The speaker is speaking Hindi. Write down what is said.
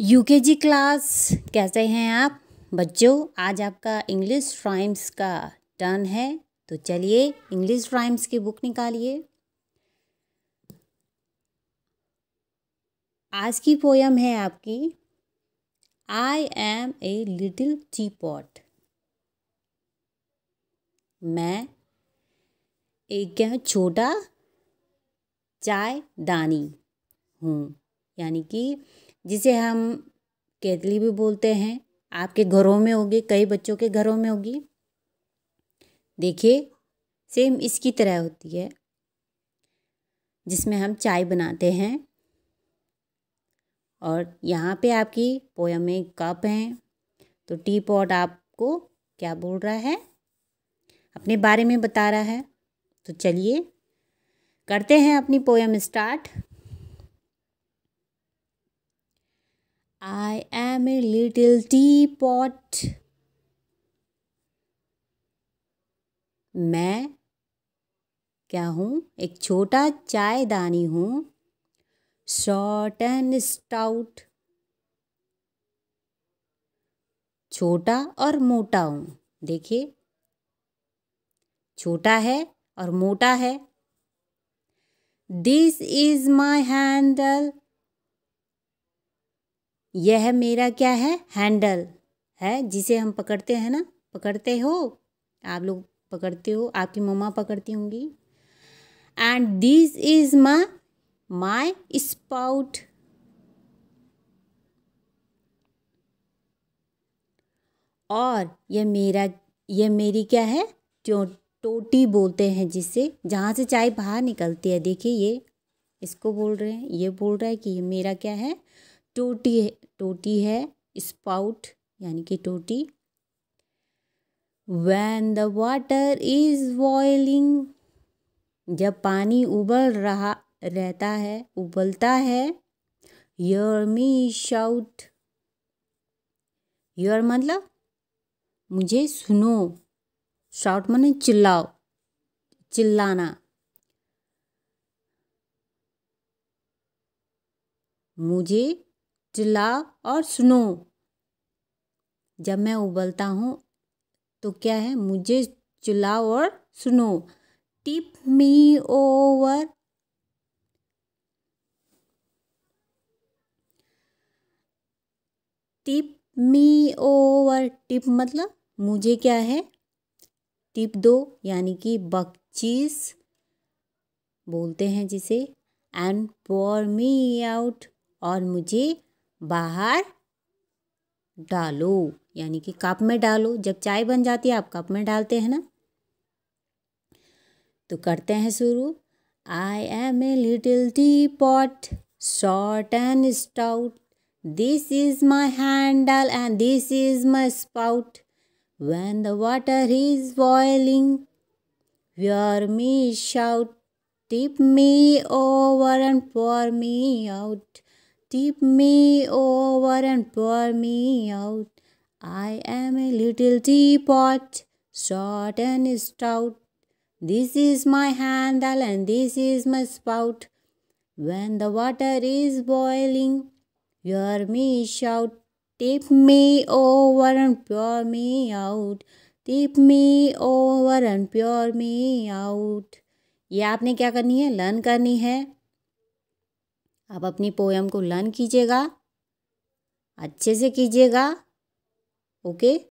यूकेजी क्लास कैसे हैं आप बच्चों आज आपका इंग्लिश राइम्स का टर्न है तो चलिए इंग्लिश राइम्स की बुक निकालिए आज की पोयम है आपकी I am a little teapot मैं एक क्या छोटा चाय दानी हूँ यानी कि जिसे हम केतली भी बोलते हैं आपके घरों में होगी कई बच्चों के घरों में होगी देखिए सेम इसकी तरह होती है जिसमें हम चाय बनाते हैं और यहाँ पे आपकी पोया में कप हैं तो टी पॉट आपको क्या बोल रहा है अपने बारे में बता रहा है तो चलिए करते हैं अपनी poem start I am a little teapot. मैं क्या हूँ एक छोटा चायदानी हूँ शॉर्ट एंड स्टाउट छोटा और मोटा हूँ देखिए छोटा है और मोटा है दिस इज माई हैंडल यह मेरा क्या है हैंडल है जिसे हम पकड़ते हैं ना पकड़ते हो आप लोग पकड़ते हो आपकी मम्मा पकड़ती होंगी एंड दिस इज मा माई स्पाउट और यह मेरा यह मेरी क्या है जो टोटी बोलते हैं जिससे जहाँ से चाय बाहर निकलती है देखिए ये इसको बोल रहे हैं ये बोल रहा है कि ये मेरा क्या है टोटी है टोटी है स्पाउट यानी कि टोटी when the water is boiling जब पानी उबल रहा रहता है उबलता है योर मी शाउट योर मतलब मुझे सुनो शाउट मैंने चिल्लाओ चिल्लाना मुझे चिल्ला और स्नो जब मैं उबलता हूँ तो क्या है मुझे चिल्लाओ और snow tip me over tip me over tip मतलब मुझे क्या है टिप दो यानी कि बख्शीस बोलते हैं जिसे एंड पोर मी आउट और मुझे बाहर डालो यानी कि कप में डालो जब चाय बन जाती है आप कप में डालते हैं ना तो करते हैं शुरू I am a little teapot short and stout this is my handle and this is my spout when the water is boiling wear me shout tip me over and for me out Tip me over and pour me out. I am a little teapot, short and stout. This is my handle and this is my spout. When the water is boiling, hear me shout. Tip me over and pour me out. Tip me over and pour me out. ये आपने क्या करनी है लर्न करनी है आप अपनी पोएम को लर्न कीजिएगा अच्छे से कीजिएगा ओके